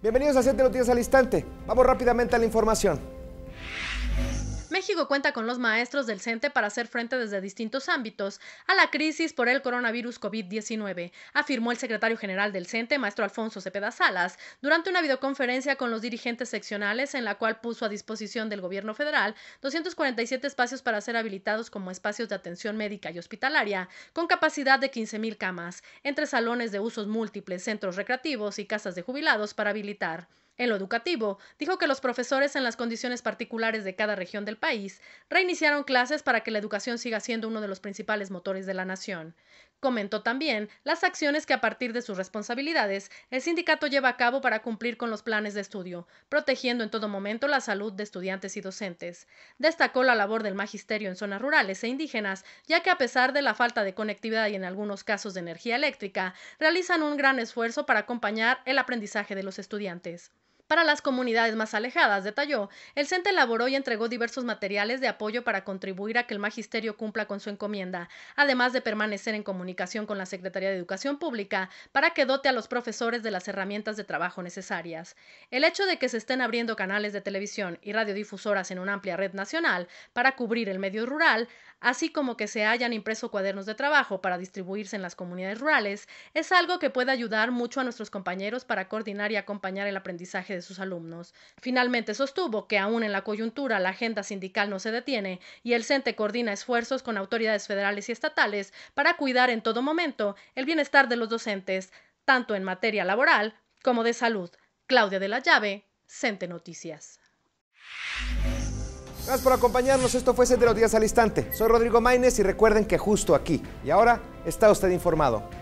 Bienvenidos a 7 Noticias al Instante. Vamos rápidamente a la información. México cuenta con los maestros del CENTE para hacer frente desde distintos ámbitos a la crisis por el coronavirus COVID-19, afirmó el secretario general del CENTE, maestro Alfonso Cepeda Salas, durante una videoconferencia con los dirigentes seccionales en la cual puso a disposición del gobierno federal 247 espacios para ser habilitados como espacios de atención médica y hospitalaria, con capacidad de 15.000 camas, entre salones de usos múltiples, centros recreativos y casas de jubilados para habilitar. En educativo, dijo que los profesores en las condiciones particulares de cada región del país reiniciaron clases para que la educación siga siendo uno de los principales motores de la nación. Comentó también las acciones que a partir de sus responsabilidades el sindicato lleva a cabo para cumplir con los planes de estudio, protegiendo en todo momento la salud de estudiantes y docentes. Destacó la labor del magisterio en zonas rurales e indígenas, ya que a pesar de la falta de conectividad y en algunos casos de energía eléctrica, realizan un gran esfuerzo para acompañar el aprendizaje de los estudiantes para las comunidades más alejadas, detalló. El CENTE elaboró y entregó diversos materiales de apoyo para contribuir a que el magisterio cumpla con su encomienda, además de permanecer en comunicación con la Secretaría de Educación Pública para que dote a los profesores de las herramientas de trabajo necesarias. El hecho de que se estén abriendo canales de televisión y radiodifusoras en una amplia red nacional para cubrir el medio rural, así como que se hayan impreso cuadernos de trabajo para distribuirse en las comunidades rurales, es algo que puede ayudar mucho a nuestros compañeros para coordinar y acompañar el aprendizaje de sus alumnos. Finalmente sostuvo que aún en la coyuntura la agenda sindical no se detiene y el CENTE coordina esfuerzos con autoridades federales y estatales para cuidar en todo momento el bienestar de los docentes, tanto en materia laboral como de salud. Claudia de la Llave, CENTE Noticias. Gracias por acompañarnos. Esto fue CENTE días al instante. Soy Rodrigo Maínez y recuerden que justo aquí y ahora está usted informado.